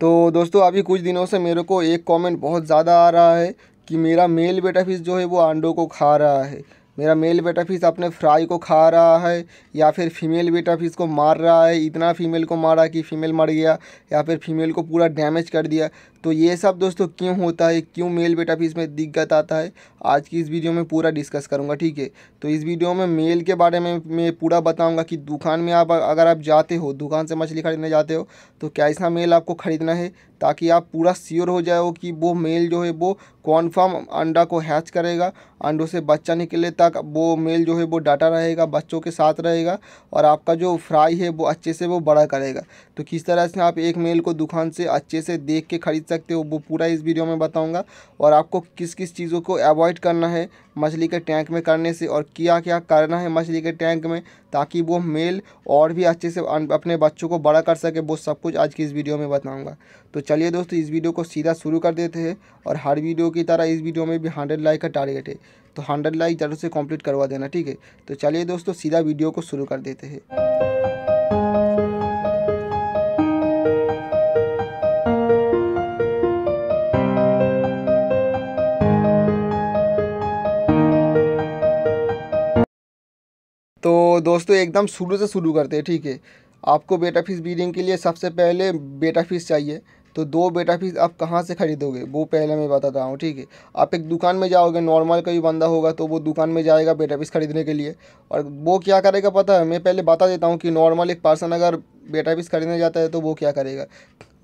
तो दोस्तों अभी कुछ दिनों से मेरे को एक कमेंट बहुत ज़्यादा आ रहा है कि मेरा मेल बेटा फिश जो है वो अंडों को खा रहा है मेरा मेल बेटा फिश अपने फ्राई को खा रहा है या फिर फीमेल बेटा फिश को मार रहा है इतना फीमेल को मारा कि फीमेल मर गया या फिर फीमेल को पूरा डैमेज कर दिया तो ये सब दोस्तों क्यों होता है क्यों मेल बेटा फीस में दिक्कत आता है आज की इस वीडियो में पूरा डिस्कस करूँगा ठीक है तो इस वीडियो में मेल के बारे में मैं पूरा बताऊँगा कि दुकान में आप अगर आप जाते हो दुकान से मछली खरीदने जाते हो तो कैसा मेल आपको ख़रीदना है ताकि आप पूरा श्योर हो जाए कि वो मेल जो है वो कॉन्फर्म अंडा को हैच करेगा अंडों से बच्चा निकले तक वो मेल जो है वो डाटा रहेगा बच्चों के साथ रहेगा और आपका जो फ्राई है वो अच्छे से वो बड़ा करेगा तो किस तरह से आप एक मेल को दुकान से अच्छे से देख के खरीद सकते हो वो पूरा इस वीडियो में बताऊँगा और आपको किस किस चीज़ों को अवॉइड करना है मछली के टैंक में करने से और क्या क्या करना है मछली के टैंक में ताकि वो मेल और भी अच्छे से अपने बच्चों को बड़ा कर सके वो सब कुछ आज की इस वीडियो में बताऊँगा तो चलिए दोस्तों इस वीडियो को सीधा शुरू कर देते हैं और हर वीडियो की तरह इस वीडियो में भी हंड्रेड लाइक का टारगेट है तो हंड्रेड लाइक जरूर से कंप्लीट करवा देना ठीक है तो चलिए दोस्तों सीधा वीडियो को शुरू कर देते हैं तो दोस्तों एकदम शुरू से शुरू करते हैं ठीक है आपको बेटा फीस बीडिंग के लिए सबसे पहले बेटा फीस चाहिए तो दो बेटा फीस आप कहाँ से खरीदोगे वो पहले मैं बताता हूँ ठीक है आप एक दुकान में जाओगे नॉर्मल कोई बंदा होगा तो वो दुकान में जाएगा बेटा फीस खरीदने के लिए और वो क्या करेगा पता है मैं पहले बता देता हूँ कि नॉर्मल एक पर्सन अगर बेटा फीस खरीदने जाता है तो वो क्या करेगा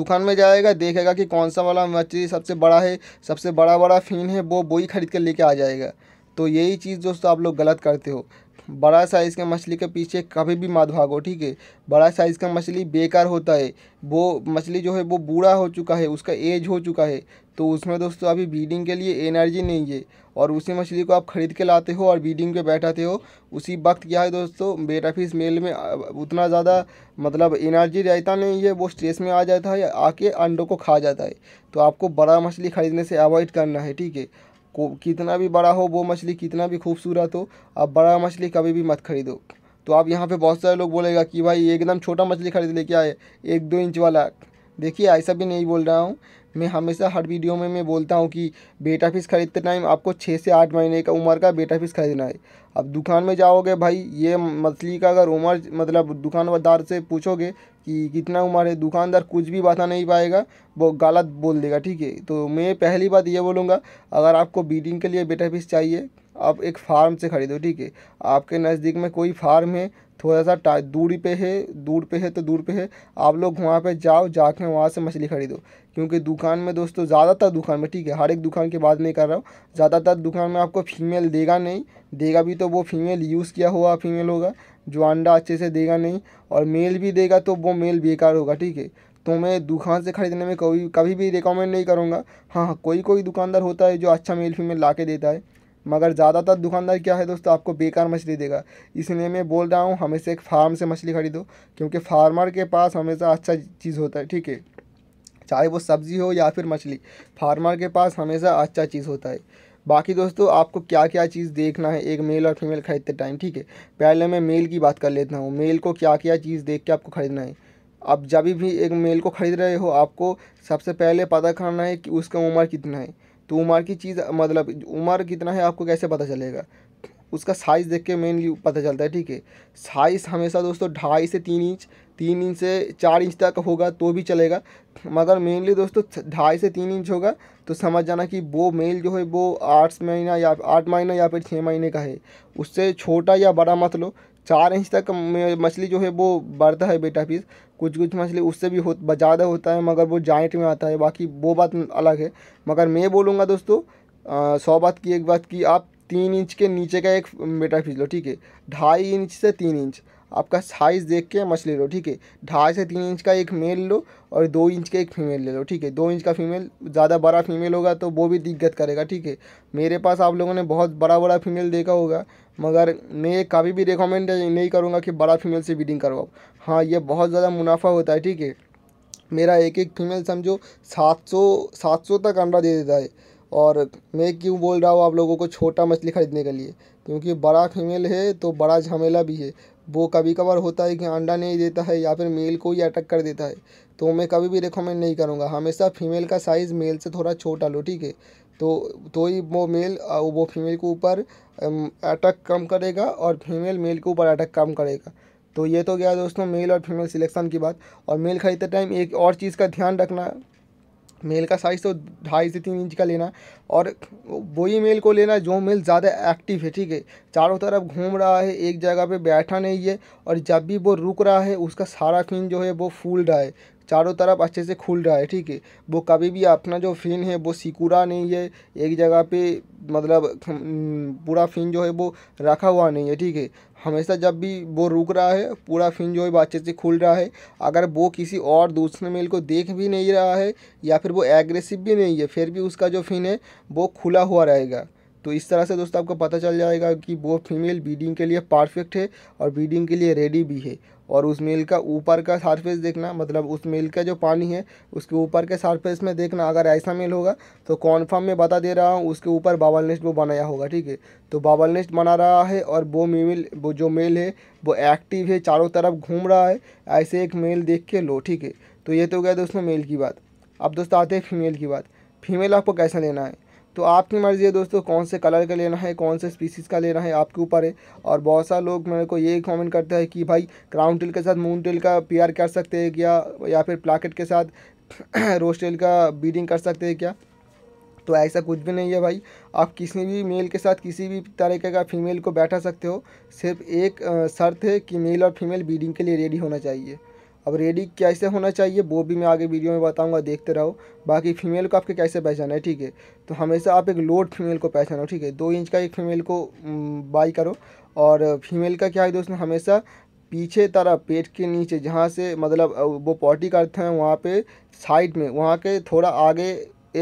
दुकान में जाएगा देखेगा कि कौन सा वाला मछली सबसे बड़ा है सबसे बड़ा बड़ा फिन है वो वही खरीद कर लेके आ जाएगा तो यही चीज़ दोस्तों आप लोग गलत करते हो बड़ा साइज़ का मछली के पीछे कभी भी मत भागो ठीक है बड़ा साइज़ का मछली बेकार होता है वो मछली जो है वो बूढ़ा हो चुका है उसका एज हो चुका है तो उसमें दोस्तों अभी बीडिंग के लिए एनर्जी नहीं है और उसी मछली को आप ख़रीद के लाते हो और बीडिंग पे बैठाते हो उसी वक्त क्या है दोस्तों बेटा फिश मेल में उतना ज़्यादा मतलब एनर्जी रहता नहीं है वो स्ट्रेस में आ जाता है आके अंडों को खा जाता है तो आपको बड़ा मछली ख़रीदने से अवॉइड करना है ठीक है को कितना भी बड़ा हो वो मछली कितना भी खूबसूरत हो आप बड़ा मछली कभी भी मत खरीदो तो आप यहाँ पे बहुत सारे लोग बोलेगा कि भाई एकदम छोटा मछली खरीद लेके आए एक दो इंच वाला देखिए ऐसा भी नहीं बोल रहा हूँ मैं हमेशा हर वीडियो में मैं बोलता हूँ कि बेटा फिश खरीदते टाइम आपको छः से आठ महीने का उम्र का बेटा फिश खरीदना है अब दुकान में जाओगे भाई ये मछली का अगर उम्र मतलब दुकानदार से पूछोगे कि कितना उम्र है दुकानदार कुछ भी बता नहीं पाएगा वो गलत बोल देगा ठीक है तो मैं पहली बात ये बोलूँगा अगर आपको बीडिंग के लिए बेटा फिश चाहिए आप एक फार्म से ख़रीदो ठीक है आपके नज़दीक में कोई फार्म है थोड़ा सा टा दूरी पे है दूर पे है तो दूर पे है आप लोग वहाँ पे जाओ जाके वहाँ से मछली खरीदो क्योंकि दुकान में दोस्तों ज़्यादातर दुकान में ठीक है हर एक दुकान की बात नहीं कर रहा हूँ ज़्यादातर दुकान में आपको फीमेल देगा नहीं देगा भी तो वो फीमेल यूज़ किया हुआ फीमेल होगा जो अंडा अच्छे से देगा नहीं और मेल भी देगा तो वो मेल बेकार होगा ठीक है तो मैं दुकान से ख़रीदने में कभी कभी भी रिकमेंड नहीं करूँगा हाँ, हाँ कोई कोई दुकानदार होता है जो अच्छा मेल फीमेल ला के देता है मगर ज़्यादातर दुकानदार क्या है दोस्तों आपको बेकार मछली देगा इसलिए मैं बोल रहा हूँ हमेशा एक फार्म से मछली खरीदो क्योंकि फार्मर के पास हमेशा अच्छा चीज़ होता है ठीक है चाहे वो सब्ज़ी हो या फिर मछली फार्मर के पास हमेशा अच्छा चीज़ होता है बाकी दोस्तों आपको क्या क्या चीज़ देखना है एक मेल और फीमेल ख़रीदते टाइम ठीक है पहले मैं मेल की बात कर लेता हूँ मेल को क्या क्या चीज़ देख के आपको ख़रीदना है आप जब भी एक मेल को ख़रीद रहे हो आपको सबसे पहले पता करना है कि उसका उम्र कितना है तो उमर की चीज़ मतलब उमर कितना है आपको कैसे पता चलेगा उसका साइज़ देख के मेनली पता चलता है ठीक है साइज़ हमेशा दोस्तों ढाई से तीन इंच तीन इंच से चार इंच तक होगा तो भी चलेगा मगर मेनली दोस्तों ढाई से तीन इंच होगा तो समझ जाना कि वो मेल जो है वो आठ महीना या आठ महीना या फिर छः महीने का है उससे छोटा या बड़ा मत लो चार इंच तक मछली जो है वो बढ़ता है बेटा पीस कुछ कुछ मछली उससे भी हो ज़्यादा होता है मगर वो जाइंट में आता है बाकी वो बात अलग है मगर मैं बोलूँगा दोस्तों सौ बात की एक बात की आप तीन इंच के नीचे का एक बेटा पीस लो ठीक है ढाई इंच से तीन इंच आपका साइज़ देख के मछली लो ठीक है ढाई से तीन इंच का एक मेल लो और दो इंच का एक फीमेल ले लो ठीक है दो इंच का फीमेल ज़्यादा बड़ा फीमेल होगा तो वो भी दिक्कत करेगा ठीक है मेरे पास आप लोगों ने बहुत बड़ा बड़ा फीमेल देखा होगा मगर मैं कभी भी रिकमेंड नहीं करूँगा कि बड़ा फीमेल से बीडिंग करो आप हाँ ये बहुत ज़्यादा मुनाफा होता है ठीक है मेरा एक एक फीमेल समझो सात सौ सात सौ तक अंडा दे देता है और मैं क्यों बोल रहा हूँ आप लोगों को छोटा मछली ख़रीदने के लिए क्योंकि बड़ा फीमेल है तो बड़ा झमेला भी है वो कभी कभार होता है कि अंडा नहीं देता है या फिर मेल को ही अटक कर देता है तो मैं कभी भी रिकमेंड नहीं करूँगा हमेशा फीमेल का साइज़ मेल से थोड़ा छोटा लो ठीक है तो तो ही वो मेल वो फीमेल के ऊपर अटक कम करेगा और फीमेल मेल के ऊपर अटक कम करेगा तो ये तो गया दोस्तों मेल और फीमेल सिलेक्शन की बात और मेल खरीदते टाइम एक और चीज़ का ध्यान रखना मेल का साइज़ तो ढाई से तीन इंच का लेना और वही मेल को लेना जो मेल ज़्यादा एक्टिव है ठीक है चारों तरफ घूम रहा है एक जगह पे बैठा नहीं है और जब भी वो रुक रहा है उसका सारा फिन जो है वो फूल रहा है चारों तरफ अच्छे से खुल रहा है ठीक है वो कभी भी अपना जो फिन है वो सिकुड़ा नहीं है एक जगह पे मतलब हम्म, पूरा फिन जो है वो रखा हुआ नहीं है ठीक है हमेशा जब भी वो रुक रहा है पूरा फिन जो है वो अच्छे से खुल रहा है अगर वो किसी और दूसरे मेल को देख भी नहीं रहा है या फिर वो एग्रेसिव भी नहीं है फिर भी उसका जो फिन है वो खुला हुआ रहेगा तो इस तरह से दोस्तों आपको पता चल जाएगा कि वो फीमेल बीडिंग के लिए परफेक्ट है और बीडिंग के लिए रेडी भी है और उस मेल का ऊपर का सरफेस देखना मतलब उस मेल का जो पानी है उसके ऊपर के सरफेस में देखना अगर ऐसा मेल होगा तो कॉन्फर्म में बता दे रहा हूँ उसके ऊपर बाबल नेस्ट वो बनाया होगा ठीक है तो बाबल नेस्ट बना रहा है और वो मेल वो जो मेल है वो एक्टिव है चारों तरफ घूम रहा है ऐसे एक मेल देख के लो ठीक है तो ये तो गया दोस्तों मेल की बात अब दोस्तों आते हैं फीमेल की बात फीमेल आपको कैसा लेना है तो आपकी मर्ज़ी है दोस्तों कौन से कलर का लेना है कौन से स्पीसीज़ का लेना है आपके ऊपर है और बहुत सारे लोग मेरे को ये कमेंट करते हैं कि भाई क्राउन टेल के साथ मून टेल का पीआर कर सकते हैं क्या या फिर प्लाकेट के साथ टेल का बीडिंग कर सकते हैं क्या तो ऐसा कुछ भी नहीं है भाई आप किसी भी मेल के साथ किसी भी तरीके का फीमेल को बैठा सकते हो सिर्फ एक शर्त है कि मेल और फीमेल बीडिंग के लिए रेडी होना चाहिए अब रेडी कैसे होना चाहिए वो भी मैं आगे वीडियो में बताऊँगा देखते रहो बाकी फीमेल को आपके कैसे पहचाना है ठीक है तो हमेशा आप एक लोड फीमेल को पहचानो ठीक है दो इंच का एक फीमेल को बाई करो और फीमेल का क्या है दोस्तों हमेशा पीछे तरफ पेट के नीचे जहाँ से मतलब वो पॉटी करते हैं वहाँ पे साइड में वहाँ के थोड़ा आगे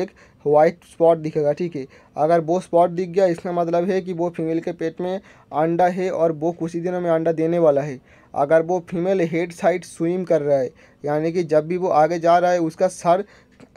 एक वाइट स्पॉट दिखेगा ठीक है अगर वो स्पॉट दिख गया इसका मतलब है कि वो फीमेल के पेट में अंडा है और वो कुछ ही दिनों में अंडा देने वाला है अगर वो फीमेल हेड साइड स्विम कर रहा है यानी कि जब भी वो आगे जा रहा है उसका सर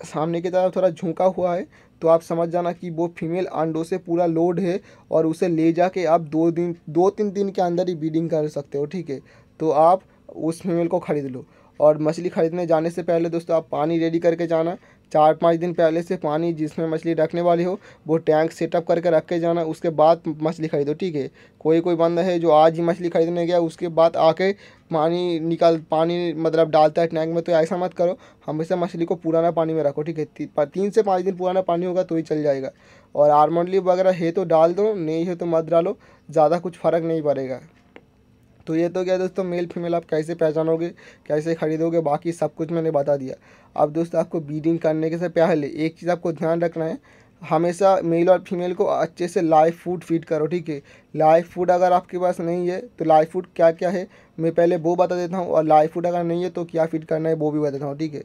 सामने की तरफ थोड़ा झुका हुआ है तो आप समझ जाना कि वो फीमेल अंडों से पूरा लोड है और उसे ले जाके आप दो दिन दो तीन दिन के अंदर ही बीडिंग कर सकते हो ठीक है तो आप उस फीमेल को ख़रीद लो और मछली ख़रीदने जाने से पहले दोस्तों आप पानी रेडी करके जाना चार पाँच दिन पहले से पानी जिसमें मछली रखने वाली हो वो टैंक सेटअप करके रख के जाना उसके बाद मछली खरीदो ठीक है कोई कोई बंदा है जो आज ही मछली खरीदने गया उसके बाद आके पानी निकाल पानी मतलब डालता है टैंक में तो ऐसा मत करो हमेशा मछली को पुराना पानी में रखो ठीक है ती, तीन से पाँच दिन पुराना पानी होगा तो ही चल जाएगा और आर्मंडली वगैरह है तो डाल दो नहीं है तो मत डालो ज़्यादा कुछ फ़र्क नहीं पड़ेगा तो ये तो क्या दोस्तों मेल फीमेल आप कैसे पहचानोगे कैसे खरीदोगे बाकी सब कुछ मैंने बता दिया अब दोस्तों आपको बीडिंग करने के से पहले एक चीज़ आपको ध्यान रखना है हमेशा मेल और फीमेल को अच्छे से लाइव फूड फीड करो ठीक है लाइव फूड अगर आपके पास नहीं है तो लाइव फूड क्या क्या है मैं पहले वो बता देता हूँ और लाइव फूड अगर नहीं है तो क्या फीड करना है वो भी बताता हूँ ठीक है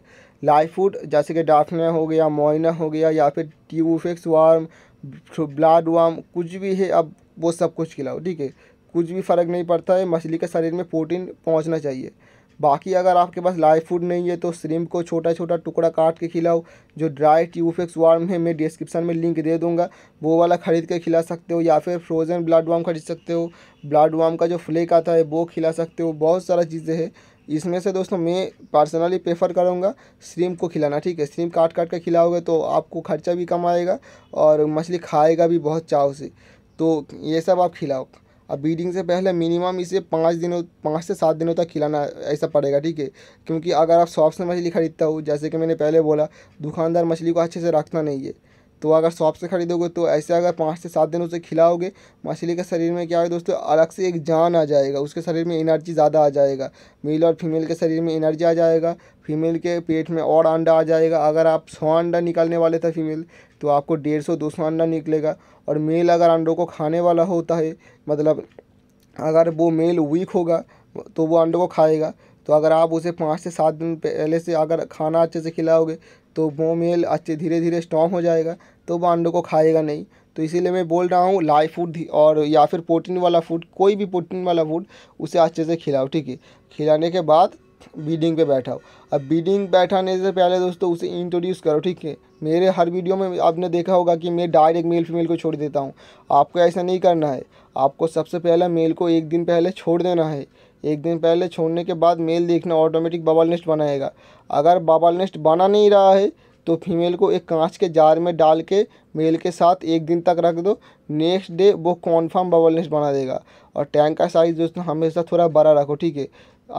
लाइव फूड जैसे कि डाफना हो गया मोइना हो गया या फिर ट्यूफेक्स वार्म ब्लाड वार्म कुछ भी है अब वो सब कुछ खिलाओ ठीक है कुछ भी फ़र्क नहीं पड़ता है मछली के शरीर में प्रोटीन पहुंचना चाहिए बाकी अगर आपके पास लाइव फूड नहीं है तो श्रिम्प को छोटा छोटा टुकड़ा काट के खिलाओ जो ड्राई ट्यूफेक्स वार्म है मैं डिस्क्रिप्शन में लिंक दे दूंगा वो वाला ख़रीद के खिला सकते हो या फिर फ्रोज़न ब्लड वार्म खरीद सकते हो ब्लड वार्म का जो फ्लेक आता है वो खिला सकते हो बहुत सारा चीज़ें हैं इसमें से दोस्तों मैं पर्सनली प्रेफर करूँगा श्रीम को खिलाना ठीक है श्रीम काट काट के खिलाओगे तो आपको खर्चा भी कम आएगा और मछली खाएगा भी बहुत चाव से तो ये सब आप खिलाओ अब ब्रीडिंग से पहले मिनिमम इसे पाँच दिनों पाँच से सात दिनों तक खिलाना ऐसा पड़ेगा ठीक है क्योंकि अगर आप शॉप से मछली खरीदता हो जैसे कि मैंने पहले बोला दुकानदार मछली को अच्छे से रखना नहीं है तो अगर शॉप से खरीदोगे तो ऐसे अगर पाँच से सात दिन उसे खिलाओगे मछली के शरीर में क्या है दोस्तों अलग से एक जान आ जाएगा उसके शरीर में एनर्जी ज़्यादा आ जाएगा मेल और फीमेल के शरीर में एनर्जी आ जाएगा फीमेल के पेट में और अंडा आ जाएगा अगर आप सौ अंडा निकालने वाले थे फीमेल तो आपको डेढ़ सौ दो सौ अंडा निकलेगा और मेल अगर अंडों को खाने वाला होता है मतलब अगर वो मेल वीक होगा तो वो अंडों को खाएगा तो अगर आप उसे पाँच से सात दिन पहले से अगर खाना अच्छे से खिलाओगे तो वो मेल अच्छे धीरे धीरे स्ट्रॉन्ग हो जाएगा तो वो अंडों को खाएगा नहीं तो इसीलिए मैं बोल रहा हूँ लाइव फूड और या फिर प्रोटीन वाला फूड कोई भी प्रोटीन वाला फूड उसे अच्छे से खिलाओ ठीक है खिलाने के बाद बीडिंग पे हो अब बीडिंग बैठाने से पहले दोस्तों उसे इंट्रोड्यूस करो ठीक है मेरे हर वीडियो में आपने देखा होगा कि मैं डायरेक्ट मेल फीमेल को छोड़ देता हूँ आपको ऐसा नहीं करना है आपको सबसे पहले मेल को एक दिन पहले छोड़ देना है एक दिन पहले छोड़ने के बाद मेल देखना ऑटोमेटिक बबल नेस्ट बनाएगा अगर बबल नेस्ट बना नहीं रहा है तो फीमेल को एक कांच के जार में डाल के मेल के साथ एक दिन तक रख दो नेक्स्ट डे वो कॉन्फर्म बबल नेस्ट बना देगा और टैंक का साइज़ जो हमेशा थोड़ा बड़ा रखो ठीक है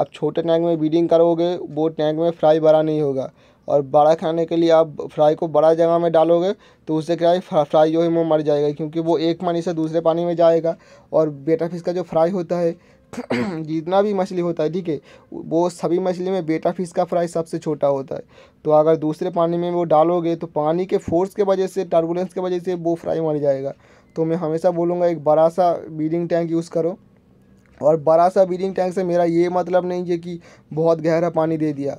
आप छोटे टैंक में बीडिंग करोगे वो टैंक में फ्राई बड़ा नहीं होगा और बड़ा खाने के लिए आप फ्राई को बड़ा जगह में डालोगे तो उससे क्या है फ्राई जो है वो मर जाएगा क्योंकि वो एक पानी से दूसरे पानी में जाएगा और बेटा फिश का जो फ्राई होता है जितना भी मछली होता है ठीक है वो सभी मछली में बेटा फिश का फ्राई सबसे छोटा होता है तो अगर दूसरे पानी में वो डालोगे तो पानी के फोर्स के वजह से टर्बुलेंस के वजह से वो फ्राई मर जाएगा तो मैं हमेशा बोलूँगा एक बड़ा सा बीडिंग टैंक यूज़ करो और बड़ा सा बीडिंग टैंक से मेरा ये मतलब नहीं है कि बहुत गहरा पानी दे दिया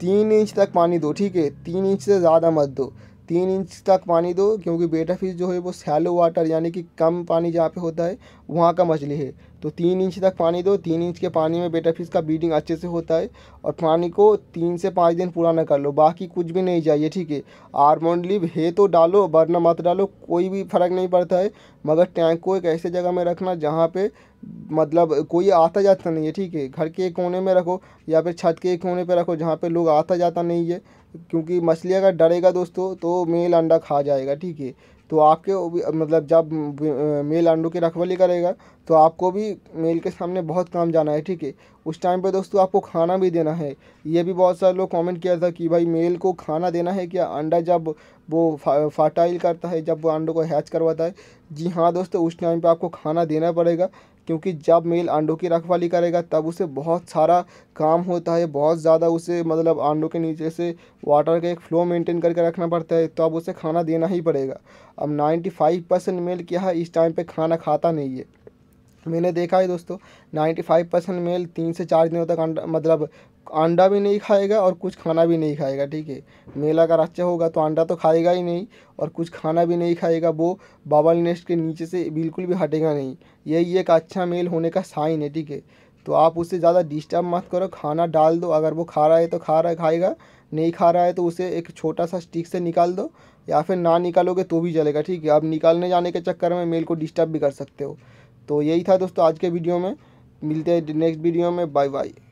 तीन इंच तक पानी दो ठीक है तीन इंच से ज़्यादा मत दो तीन इंच तक पानी दो क्योंकि बेटा फिश जो है वो सैलो वाटर यानी कि कम पानी जहाँ पे होता है वहाँ का मछली है तो तीन इंच तक पानी दो तीन इंच के पानी में बेटा फिश का ब्रीडिंग अच्छे से होता है और पानी को तीन से पाँच दिन पूरा ना कर लो बाकी कुछ भी नहीं चाहिए ठीक है आर्मोंड है तो डालो वरना मत डालो कोई भी फर्क नहीं पड़ता है मगर टैंक को एक ऐसे जगह में रखना जहाँ पर मतलब कोई आता जाता नहीं है ठीक है घर के एक कोने में रखो या फिर छत के एक कोने पे रखो जहाँ पे लोग आता जाता नहीं है क्योंकि मछली अगर डरेगा दोस्तों तो मेल अंडा खा जाएगा ठीक है तो आपके मतलब जब मेल अंडों की रखवाली करेगा तो आपको भी मेल के सामने बहुत काम जाना है ठीक है उस टाइम पे दोस्तों आपको खाना भी देना है ये भी बहुत सारे लोग कमेंट किया था कि भाई मेल को खाना देना है क्या अंडा जब वो फा, फर्टाइल करता है जब वो अंडों को हैच करवाता है जी हाँ दोस्तों उस टाइम पे आपको खाना देना पड़ेगा क्योंकि जब मेल अंडों की रखवाली करेगा तब उसे बहुत सारा काम होता है बहुत ज़्यादा उसे मतलब अंडों के नीचे से वाटर का एक फ्लो मेंटेन करके रखना पड़ता है तो अब उसे खाना देना ही पड़ेगा अब 95 परसेंट मेल क्या है इस टाइम पे खाना खाता नहीं है तो मैंने देखा है दोस्तों 95 परसेंट मेल तीन से चार दिनों तक अंडा मतलब अंडा भी नहीं खाएगा और कुछ खाना भी नहीं खाएगा ठीक है मेल अगर अच्छा होगा तो अंडा तो खाएगा ही नहीं और कुछ खाना भी नहीं खाएगा वो बाबल नेस्ट के नीचे से बिल्कुल भी हटेगा नहीं यही एक अच्छा मेल होने का साइन है ठीक है तो आप उससे ज़्यादा डिस्टर्ब मत करो खाना डाल दो अगर वो खा रहा है तो खा रहा है खाएगा नहीं खा रहा है तो उसे एक छोटा सा स्टिक से निकाल दो या फिर ना निकालोगे तो भी चलेगा ठीक है आप निकालने जाने के चक्कर में मेल को डिस्टर्ब भी कर सकते हो तो यही था दोस्तों आज के वीडियो में मिलते हैं नेक्स्ट वीडियो में बाय बाय